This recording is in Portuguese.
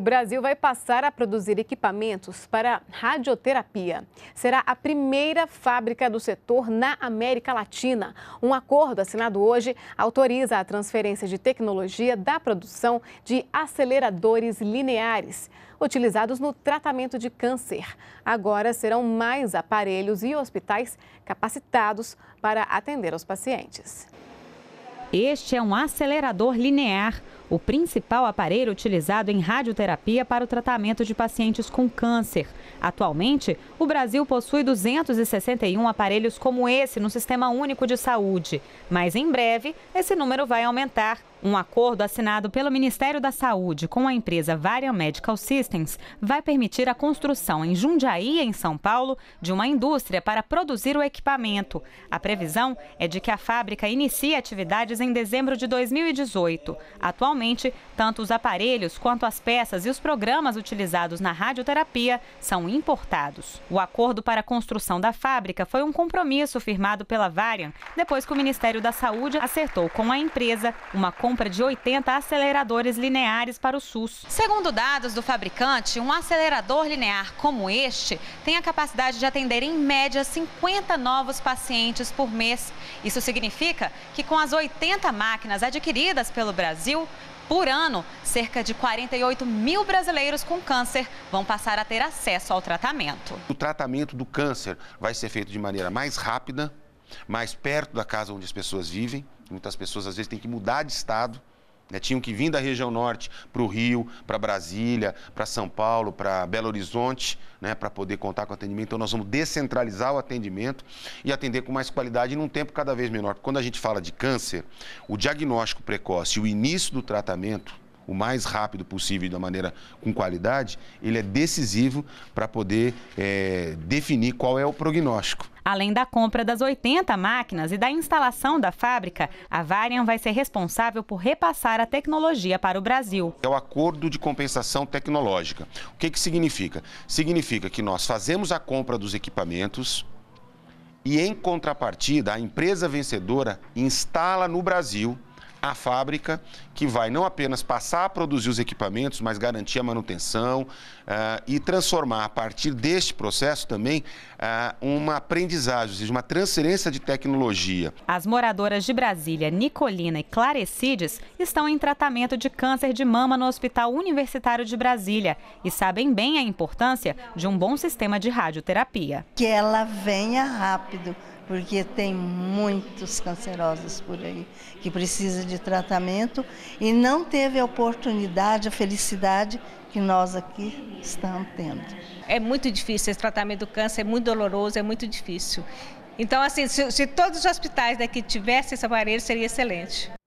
O Brasil vai passar a produzir equipamentos para radioterapia. Será a primeira fábrica do setor na América Latina. Um acordo assinado hoje autoriza a transferência de tecnologia da produção de aceleradores lineares, utilizados no tratamento de câncer. Agora serão mais aparelhos e hospitais capacitados para atender os pacientes. Este é um acelerador linear o principal aparelho utilizado em radioterapia para o tratamento de pacientes com câncer. Atualmente, o Brasil possui 261 aparelhos como esse no Sistema Único de Saúde, mas em breve esse número vai aumentar um acordo assinado pelo Ministério da Saúde com a empresa Varian Medical Systems vai permitir a construção em Jundiaí, em São Paulo, de uma indústria para produzir o equipamento. A previsão é de que a fábrica inicie atividades em dezembro de 2018. Atualmente, tanto os aparelhos quanto as peças e os programas utilizados na radioterapia são importados. O acordo para a construção da fábrica foi um compromisso firmado pela Varian depois que o Ministério da Saúde acertou com a empresa uma compra de 80 aceleradores lineares para o SUS. Segundo dados do fabricante, um acelerador linear como este tem a capacidade de atender em média 50 novos pacientes por mês. Isso significa que com as 80 máquinas adquiridas pelo Brasil, por ano, cerca de 48 mil brasileiros com câncer vão passar a ter acesso ao tratamento. O tratamento do câncer vai ser feito de maneira mais rápida, mais perto da casa onde as pessoas vivem. Muitas pessoas às vezes têm que mudar de estado, né? tinham que vir da região norte para o Rio, para Brasília, para São Paulo, para Belo Horizonte, né? para poder contar com atendimento. Então nós vamos descentralizar o atendimento e atender com mais qualidade num tempo cada vez menor. Porque quando a gente fala de câncer, o diagnóstico precoce e o início do tratamento o mais rápido possível e da maneira com qualidade, ele é decisivo para poder é, definir qual é o prognóstico. Além da compra das 80 máquinas e da instalação da fábrica, a Varian vai ser responsável por repassar a tecnologia para o Brasil. É o acordo de compensação tecnológica. O que, que significa? Significa que nós fazemos a compra dos equipamentos, e, em contrapartida, a empresa vencedora instala no Brasil a fábrica que vai não apenas passar a produzir os equipamentos, mas garantir a manutenção uh, e transformar a partir deste processo também uh, eh, uma aprendizagem, ou seja, uma transferência de tecnologia. As moradoras de Brasília, Nicolina e Clarecides, estão em tratamento de câncer de mama no Hospital Universitário de Brasília e sabem bem a importância de um bom sistema de radioterapia. Que ela venha rápido porque tem muitos cancerosos por aí que precisa de tratamento e não teve a oportunidade, a felicidade que nós aqui estamos tendo. É muito difícil esse tratamento do câncer, é muito doloroso, é muito difícil. Então, assim, se, se todos os hospitais daqui tivessem esse aparelho, seria excelente.